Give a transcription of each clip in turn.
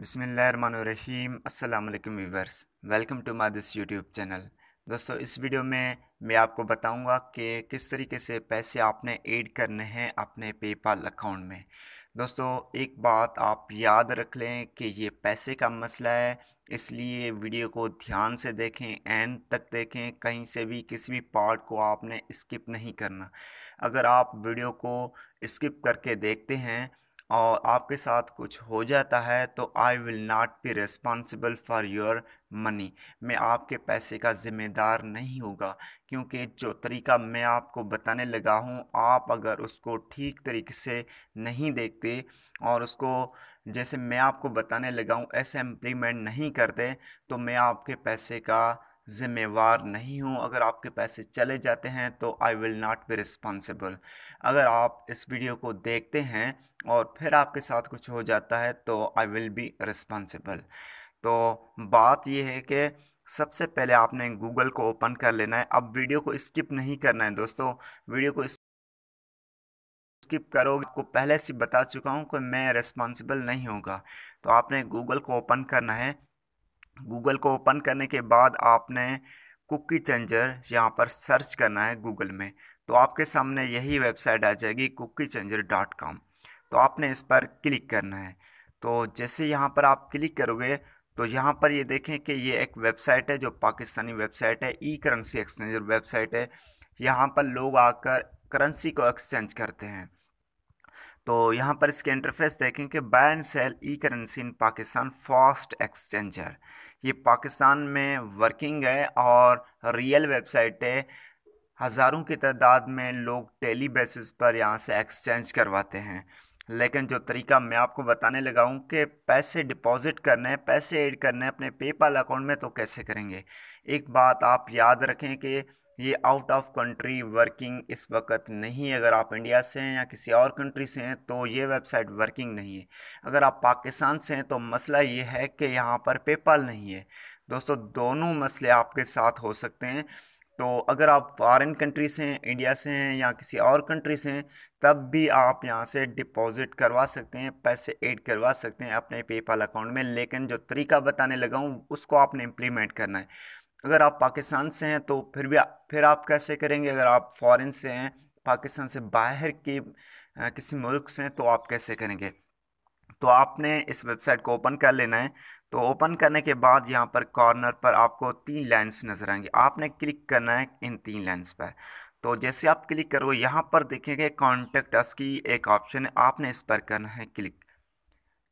बिसमीम अल्लाम viewers welcome to my this YouTube channel दोस्तों इस वीडियो में मैं आपको बताऊंगा कि किस तरीके से पैसे आपने ऐड करने हैं अपने पेपाल अकाउंट में दोस्तों एक बात आप याद रख लें कि ये पैसे का मसला है इसलिए वीडियो को ध्यान से देखें एंड तक देखें कहीं से भी किसी भी पार्ट को आपने स्किप नहीं करना अगर आप वीडियो को स्किप करके देखते हैं और आपके साथ कुछ हो जाता है तो I will not be responsible for your money मैं आपके पैसे का ज़िम्मेदार नहीं होगा क्योंकि जो तरीका मैं आपको बताने लगा हूँ आप अगर उसको ठीक तरीके से नहीं देखते और उसको जैसे मैं आपको बताने लगा हूँ ऐसे इम्प्लीमेंट नहीं करते तो मैं आपके पैसे का ज़िम्मेवार नहीं हूँ अगर आपके पैसे चले जाते हैं तो I will not be responsible अगर आप इस वीडियो को देखते हैं और फिर आपके साथ कुछ हो जाता है तो आई विल बी रिस्पॉन्सिबल तो बात यह है कि सबसे पहले आपने गूगल को ओपन कर लेना है अब वीडियो को स्किप नहीं करना है दोस्तों वीडियो को स्किप करोगे आपको पहले से बता चुका हूँ कि मैं रिस्पॉन्सिबल नहीं होगा तो आपने गूगल को ओपन करना है गूगल को ओपन करने के बाद आपने कुकी चेंजर यहाँ पर सर्च करना है गूगल में तो आपके सामने यही वेबसाइट आ जाएगी कुकी चेंजर डॉट कॉम तो आपने इस पर क्लिक करना है तो जैसे यहाँ पर आप क्लिक करोगे तो यहाँ पर ये देखें कि ये एक वेबसाइट है जो पाकिस्तानी वेबसाइट है ई करेंसी एक्सचेंजर वेबसाइट है यहाँ पर लोग आकर करेंसी को एक्सचेंज करते हैं तो यहाँ पर इसके इंटरफेस देखें कि buy and sell e currency in Pakistan fast exchanger ये पाकिस्तान में वर्किंग है और रियल वेबसाइट है हज़ारों की तादाद में लोग डेली बेसिस पर यहाँ से एक्सचेंज करवाते हैं लेकिन जो तरीका मैं आपको बताने लगा हूँ कि पैसे डिपॉजिट करने हैं पैसे ऐड करने हैं अपने पेपाल अकाउंट में तो कैसे करेंगे एक बात आप याद रखें कि ये आउट ऑफ कंट्री वर्किंग इस वक्त नहीं है अगर आप इंडिया से हैं या किसी और कंट्री से हैं तो ये वेबसाइट वर्किंग नहीं है अगर आप पाकिस्तान से हैं तो मसला ये है कि यहाँ पर पेपाल नहीं है दोस्तों दोनों मसले आपके साथ हो सकते हैं तो अगर आप फॉरेन कंट्री से हैं इंडिया से हैं या किसी और कंट्री से हैं तब भी आप यहाँ से डिपॉजिट करवा सकते हैं पैसे ऐड करवा सकते हैं अपने पेपाल अकाउंट में लेकिन जो तरीका बताने लगा हूँ उसको आपने इम्प्लीमेंट करना है अगर आप पाकिस्तान से हैं तो फिर भी फिर आप कैसे करेंगे अगर आप फॉरेन से हैं पाकिस्तान से बाहर के किसी मुल्क से हैं तो आप कैसे करेंगे तो आपने इस वेबसाइट को ओपन कर लेना है तो ओपन करने के बाद यहाँ पर कॉर्नर पर आपको तीन लाइन्स नज़र आएंगी आपने क्लिक करना है इन तीन लाइन्स पर तो जैसे आप क्लिक करो यहाँ पर देखेंगे कॉन्टेक्ट अस की एक ऑप्शन है आपने इस पर करना है क्लिक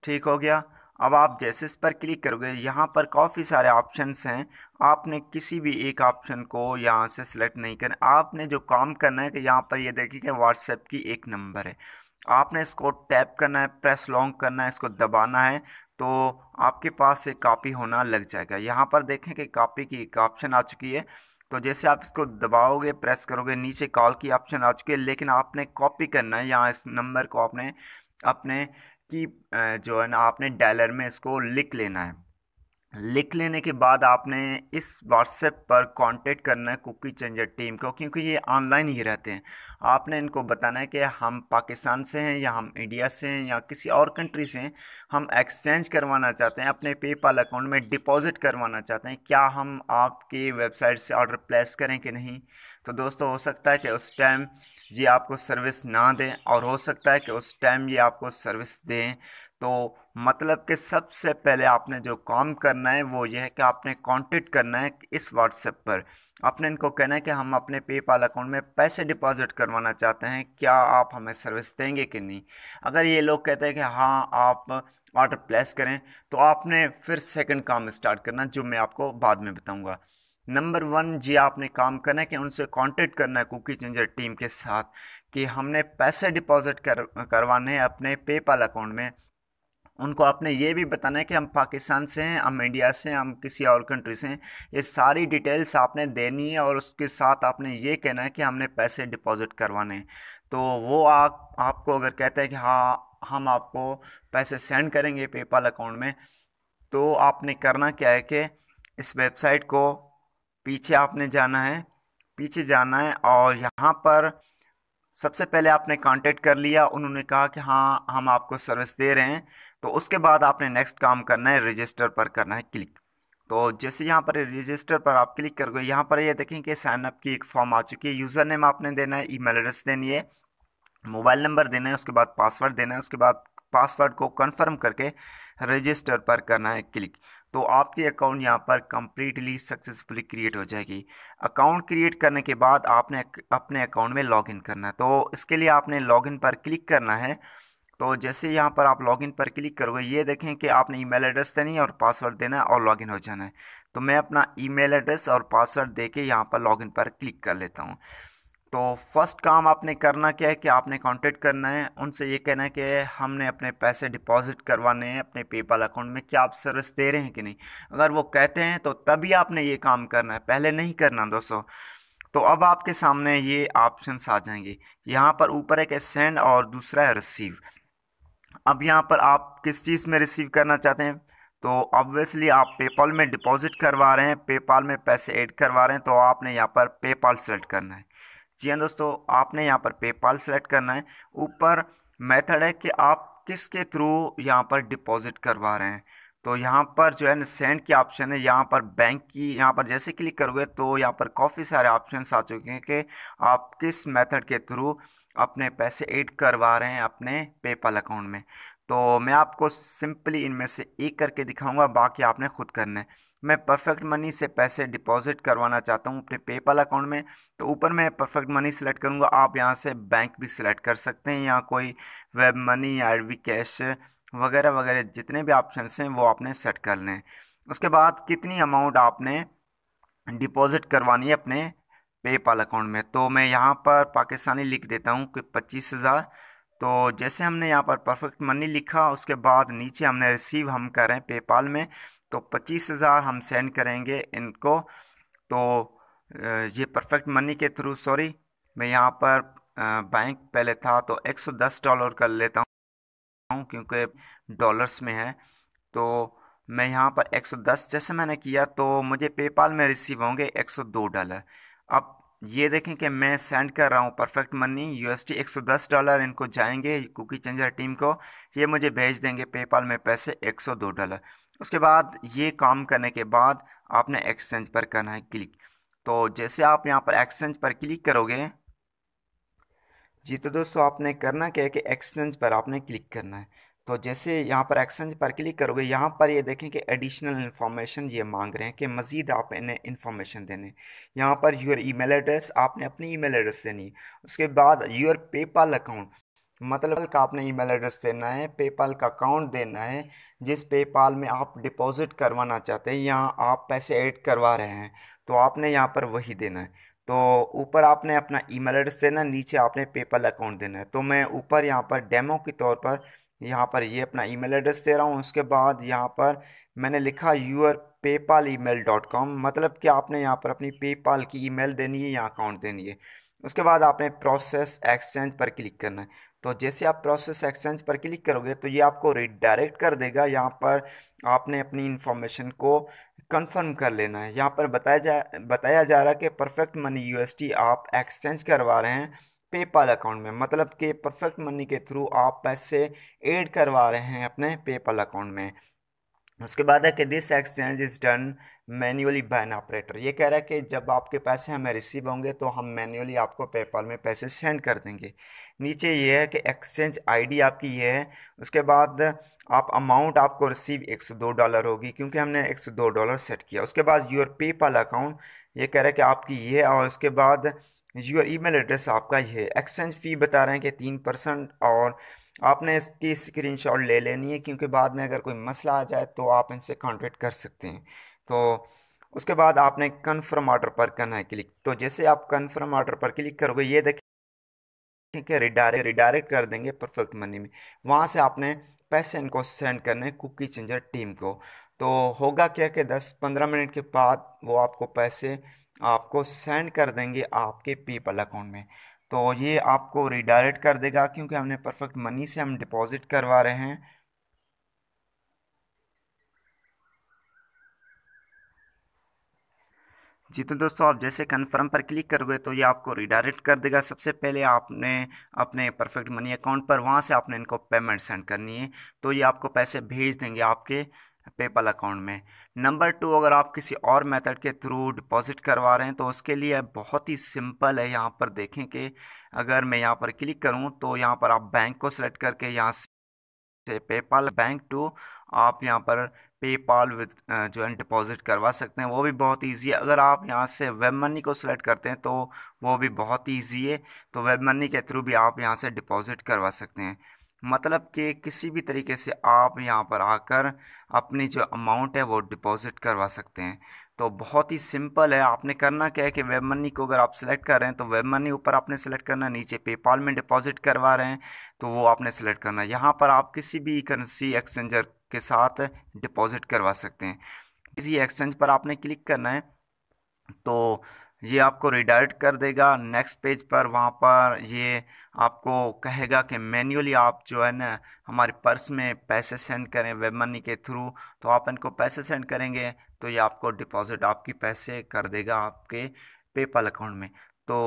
ठीक हो गया अब आप जैसे इस पर क्लिक करोगे यहाँ पर काफ़ी सारे ऑप्शंस हैं आपने किसी भी एक ऑप्शन को यहाँ से सिलेक्ट नहीं करना आपने जो काम करना है कि तो यहाँ पर ये यह देखिए कि व्हाट्सएप की एक नंबर है आपने इसको टैप करना है प्रेस लॉन्ग करना है इसको दबाना है तो आपके पास एक कापी होना लग जाएगा यहाँ पर देखें कि कापी की एक ऑप्शन आ चुकी है तो जैसे आप इसको दबाओगे प्रेस करोगे नीचे कॉल की ऑप्शन आ चुकी है लेकिन आपने कॉपी करना है यहाँ इस नंबर को आपने अपने कि जो है ना आपने डायलर में इसको लिख लेना है लिख लेने के बाद आपने इस व्हाट्सएप पर कांटेक्ट करना है कुकी चेंजर टीम को क्योंकि ये ऑनलाइन ही रहते हैं आपने इनको बताना है कि हम पाकिस्तान से हैं या हम इंडिया से हैं या किसी और कंट्री से हैं हम एक्सचेंज करवाना चाहते हैं अपने पेपाल अकाउंट में डिपॉजिट करवाना चाहते हैं क्या हम आपके वेबसाइट से ऑर्डर प्लेस करें कि नहीं तो दोस्तों हो सकता है कि उस टाइम ये आपको सर्विस ना दें और हो सकता है कि उस टाइम ये आपको सर्विस दें तो मतलब कि सबसे पहले आपने जो काम करना है वो ये है कि आपने कॉन्टेक्ट करना है इस व्हाट्सएप पर आपने इनको कहना है कि हम अपने पेपाल अकाउंट में पैसे डिपॉजिट करवाना चाहते हैं क्या आप हमें सर्विस देंगे कि नहीं अगर ये लोग कहते हैं कि हाँ आप ऑर्डर प्लेस करें तो आपने फिर सेकंड काम स्टार्ट करना जो मैं आपको बाद में बताऊँगा नंबर वन जी आपने काम करना है कि उनसे कांटेक्ट करना है कुकी चेंजर टीम के साथ कि हमने पैसे डिपॉजिट कर करवाने हैं अपने पेपाल अकाउंट में उनको आपने ये भी बताना है कि हम पाकिस्तान से हैं हम इंडिया से हैं हम किसी और कंट्री से हैं ये सारी डिटेल्स आपने देनी है और उसके साथ आपने ये कहना है कि हमने पैसे डिपॉजिट करवाने हैं तो वो आ, आपको अगर कहते हैं कि हाँ हम आपको पैसे सेंड करेंगे पेपाल अकाउंट में तो आपने करना क्या है कि इस वेबसाइट को पीछे आपने जाना है पीछे जाना है और यहाँ पर सबसे पहले आपने कांटेक्ट कर लिया उन्होंने कहा कि हाँ हम आपको सर्विस दे रहे हैं तो उसके बाद आपने नेक्स्ट काम करना है रजिस्टर पर करना है क्लिक तो जैसे यहाँ पर रजिस्टर पर आप क्लिक कर गए यहाँ पर ये यह देखें कि साइनअप की एक फॉर्म आ चुकी है यूज़र नेम आपने देना है ईमेल एड्रेस देनी है मोबाइल नंबर देना है उसके बाद पासवर्ड देना है उसके बाद पासवर्ड को कन्फर्म करके रजिस्टर पर करना है क्लिक तो आपके अकाउंट यहाँ पर कम्प्लीटली सक्सेसफुली क्रिएट हो जाएगी अकाउंट क्रिएट करने के बाद आपने अपने अकाउंट में लॉगिन करना है तो इसके लिए आपने लॉगिन पर क्लिक करना है तो जैसे यहाँ पर आप लॉगिन पर क्लिक करोगे ये देखें कि आपने ईमेल एड्रेस देनी है और पासवर्ड देना है और लॉगिन हो जाना है तो मैं अपना ईमेल एड्रेस और पासवर्ड दे के यहाँ पर लॉगिन पर क्लिक कर लेता हूँ तो फर्स्ट काम आपने करना क्या है कि आपने कांटेक्ट करना है उनसे ये कहना है कि हमने अपने पैसे डिपॉजिट करवाने हैं अपने पेपाल अकाउंट में क्या आप सर्विस दे रहे हैं कि नहीं अगर वो कहते हैं तो तभी आपने ये काम करना है पहले नहीं करना दोस्तों तो अब आपके सामने ये ऑप्शंस आ जाएंगे यहाँ पर ऊपर एक है सेंड और दूसरा है रिसीव अब यहाँ पर आप किस चीज़ में रिसीव करना चाहते हैं तो ऑब्वियसली आप पेपाल में डिपॉजिट करवा रहे हैं पेपाल में पैसे ऐड करवा रहे हैं तो आपने यहाँ पर पेपाल सेलेक्ट करना है जी हाँ दोस्तों आपने यहाँ पर पेपाल सेलेक्ट करना है ऊपर मेथड है कि आप किसके थ्रू यहाँ पर डिपॉजिट करवा रहे हैं तो यहाँ पर जो है ना सेंड की ऑप्शन है यहाँ पर बैंक की यहाँ पर जैसे क्लिक करोगे तो यहाँ पर काफ़ी सारे ऑप्शन आ चुके हैं कि आप किस मेथड के थ्रू अपने पैसे ऐड करवा रहे हैं अपने पेपाल अकाउंट में तो मैं आपको सिंपली इनमें से एक करके दिखाऊंगा बाकी आपने खुद करना है मैं परफेक्ट मनी से पैसे डिपॉजिट करवाना चाहता हूँ अपने पेपल अकाउंट में तो ऊपर मैं परफेक्ट मनी सेलेक्ट करूँगा आप यहाँ से बैंक भी सिलेक्ट कर सकते हैं या कोई वेब मनी या वी कैश वगैरह वगैरह जितने भी ऑप्शन हैं वो आपने सेट कर लें उसके बाद कितनी अमाउंट आपने डिपॉजिट करवानी है अपने पेपाल अकाउंट में तो मैं यहाँ पर पाकिस्तानी लिख देता हूँ कि पच्चीस हज़ार तो जैसे हमने यहाँ पर परफेक्ट मनी लिखा उसके बाद नीचे हमने रिसीव हम कर रहे हैं पेपाल में तो पच्चीस हज़ार हम सेंड करेंगे इनको तो ये परफेक्ट मनी के थ्रू सॉरी मैं यहाँ पर बैंक पहले था तो 110 डॉलर कर लेता हूँ क्योंकि डॉलर्स में है तो मैं यहाँ पर 110 जैसे मैंने किया तो मुझे पेपाल में रिसीव होंगे 102 डॉलर अब ये देखें कि मैं सेंड कर रहा हूँ perfect money U S T एक सौ दस डॉलर इनको जाएंगे कुकी चेंजर टीम को ये मुझे भेज देंगे पेपाल में पैसे एक सौ दो डॉलर उसके बाद ये काम करने के बाद आपने एक्सचेंज पर करना है क्लिक तो जैसे आप यहाँ पर एक्सचेंज पर क्लिक करोगे जी तो दोस्तों आपने करना क्या है कि एक्सचेंज पर आपने क्लिक करना है तो जैसे यहाँ पर एक्सचेंज पर क्लिक करोगे यहाँ पर ये देखें कि एडिशनल इन्फॉर्मेशन ये मांग रहे हैं कि मज़ीद आप इन्हें इन्फॉर्मेशन देने यहाँ पर यूर ईमेल एड्रेस आपने अपनी ईमेल एड्रेस देनी उसके बाद यूर पेपाल अकाउंट मतलब का आपने ईमेल एड्रेस देना है पेपाल का अकाउंट देना है जिस पेपाल में आप डिपॉजिट करवाना चाहते हैं यहाँ आप पैसे ऐड करवा रहे हैं तो आपने यहाँ पर वही देना है तो ऊपर आपने अपना ईमेल एड्रेस देना नीचे आपने पेपाल अकाउंट देना है तो मैं ऊपर यहाँ पर डेमो के तौर पर यहाँ पर ये अपना ईमेल एड्रेस दे रहा हूँ उसके बाद यहाँ पर मैंने लिखा your PayPal email dot com मतलब कि आपने यहाँ पर अपनी पेपाल की ईमेल देनी है या अकाउंट देनी है उसके बाद आपने प्रोसेस एक्सचेंज पर क्लिक करना है तो जैसे आप प्रोसेस एक्सचेंज पर क्लिक करोगे तो ये आपको रिडायरेक्ट कर देगा यहाँ पर आपने अपनी इन्फॉर्मेशन को कंफर्म कर लेना है यहाँ पर बताया जा बताया जा रहा है कि परफेक्ट मनी यूएसटी आप एक्सचेंज करवा रहे हैं पेपाल अकाउंट में मतलब कि परफेक्ट मनी के थ्रू आप पैसे ऐड करवा रहे हैं अपने पेपाल अकाउंट में उसके बाद है कि this exchange is done manually by an operator ये कह रहा है कि जब आपके पैसे हमें रिसीव होंगे तो हम मैन्युअली आपको पेपाल में पैसे सेंड कर देंगे नीचे ये है कि एक्सचेंज आईडी आपकी ये है उसके बाद आप अमाउंट आपको रिसीव 102 डॉलर होगी क्योंकि हमने 102 डॉलर सेट किया उसके बाद योर पेपाल अकाउंट ये कह रहा है कि आपकी ये है और उसके बाद यूर ईमेल एड्रेस आपका ये है एक्सचेंज फ़ी बता रहे हैं कि तीन परसेंट और आपने इसकी स्क्रीनशॉट ले लेनी है क्योंकि बाद में अगर कोई मसला आ जाए तो आप इनसे कॉन्टेक्ट कर सकते हैं तो उसके बाद आपने कन्फर्म ऑर्डर पर करना है क्लिक तो जैसे आप कन्फर्म ऑर्डर पर क्लिक करोगे ये देखें कि रिडायरेक्ट रिडायरेक्ट कर देंगे परफेक्ट मनी में वहाँ से आपने पैसे इनको सेंड करने कुकी चेंजर टीम को तो होगा क्या कि दस पंद्रह मिनट के बाद वो आपको पैसे आपको सेंड कर देंगे आपके पेपल अकाउंट में तो ये आपको रिडायरेक्ट कर देगा क्योंकि हमने परफेक्ट मनी से हम डिपॉजिट करवा रहे हैं जी तो दोस्तों आप जैसे कन्फर्म पर क्लिक करोगे तो ये आपको रिडायरेक्ट कर देगा सबसे पहले आपने अपने परफेक्ट मनी अकाउंट पर वहाँ से आपने इनको पेमेंट सेंड करनी है तो ये आपको पैसे भेज देंगे आपके पेपल अकाउंट में नंबर टू अगर आप किसी और मेथड के थ्रू डिपॉजिट करवा रहे हैं तो उसके लिए बहुत ही सिंपल है यहाँ पर देखें कि अगर मैं यहाँ पर क्लिक करूँ तो यहाँ पर आप बैंक को सेलेक्ट करके यहाँ से पेपाल बैंक टू आप यहाँ पर पेपाल विद जो है डिपॉजिट करवा सकते हैं वो भी बहुत ईजी है अगर आप यहाँ से वेब मनी को सिलेक्ट करते हैं तो वो भी बहुत ईजी है तो वेब मनी के थ्रू भी आप यहाँ से डिपॉजिट करवा सकते हैं मतलब कि किसी भी तरीके से आप यहाँ पर आकर अपनी जो अमाउंट है वो डिपॉज़िट करवा सकते हैं तो बहुत ही सिंपल है आपने करना क्या है कि वेब मनी को अगर आप सिलेक्ट कर रहे हैं तो वेब मनी ऊपर आपने सेलेक्ट करना नीचे पेपाल में डिपॉजिट करवा रहे हैं तो वो आपने सेलेक्ट करना यहाँ पर आप किसी भी करेंसी एक्सचेंजर के साथ डिपॉजिट करवा सकते हैं किसी एक्सचेंज पर आपने क्लिक करना है तो ये आपको रिडायरेक्ट कर देगा नेक्स्ट पेज पर वहाँ पर ये आपको कहेगा कि मैन्युअली आप जो है ना हमारे पर्स में पैसे सेंड करें वेब मनी के थ्रू तो आप इनको पैसे सेंड करेंगे तो ये आपको डिपॉजिट आपकी पैसे कर देगा आपके पेपल अकाउंट में तो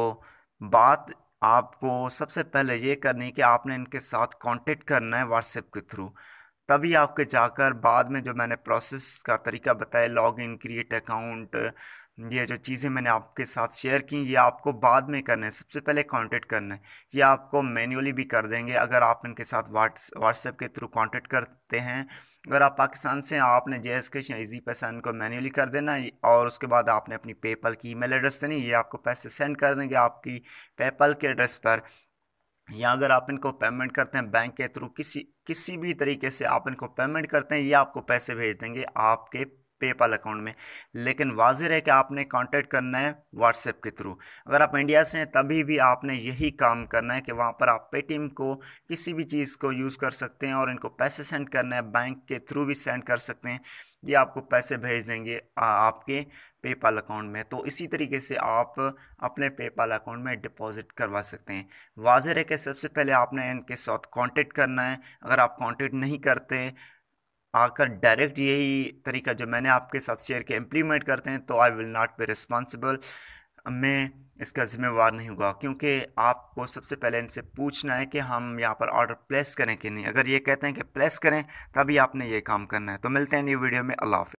बात आपको सबसे पहले ये करनी कि आपने इनके साथ कॉन्टेक्ट करना है व्हाट्सएप के थ्रू तभी आपके जाकर बाद में जो मैंने प्रोसेस का तरीका बताया लॉग इन क्रिएट अकाउंट हम्म। ये जो चीज़ें मैंने आपके साथ शेयर की ये आपको बाद में करना है सबसे पहले कांटेक्ट करना है ये आपको मैन्युअली भी कर देंगे अगर आप इनके साथ व्हाट्स व्हाट्सएप के थ्रू कांटेक्ट करते हैं अगर आप पाकिस्तान से आपने जे एस या ईजी पैसा इनको मैन्युअली कर देना और उसके बाद आपने अपनी पेपल की ईमेल एड्रेस देनी ये आपको पैसे सेंड कर देंगे आपकी पेपल के एड्रेस पर या अगर आप इनको पेमेंट करते हैं बैंक के थ्रू किसी किसी भी तरीके से आप इनको पेमेंट करते हैं ये आपको पैसे भेज देंगे आपके पेपाल अकाउंट में लेकिन वाजिर है कि आपने कांटेक्ट करना है व्हाट्सएप के थ्रू अगर आप इंडिया से हैं तभी भी आपने यही काम करना है कि वहाँ पर आप पेटीएम को किसी भी चीज़ को यूज़ कर सकते हैं और इनको पैसे सेंड करना है बैंक के थ्रू भी सेंड कर सकते हैं ये आपको पैसे भेज देंगे आपके पेपाल अकाउंट में तो इसी तरीके से आप अपने पेपाल अकाउंट में डिपॉजिट करवा सकते हैं वाजर है कि सबसे पहले आपने इनके साथ कांटेक्ट करना है अगर आप कांटेक्ट नहीं करते आकर डायरेक्ट यही तरीका जो मैंने आपके साथ शेयर किया इम्प्लीमेंट करते हैं तो I will not be responsible मैं इसका ज़िम्मेवार नहीं हुआ क्योंकि आपको सबसे पहले इनसे पूछना है कि हम यहाँ पर ऑर्डर प्लेस करें कि नहीं अगर ये कहते हैं कि प्लेस करें तभी आपने ये काम करना है तो मिलते हैं न्यू वीडियो में अल्लाह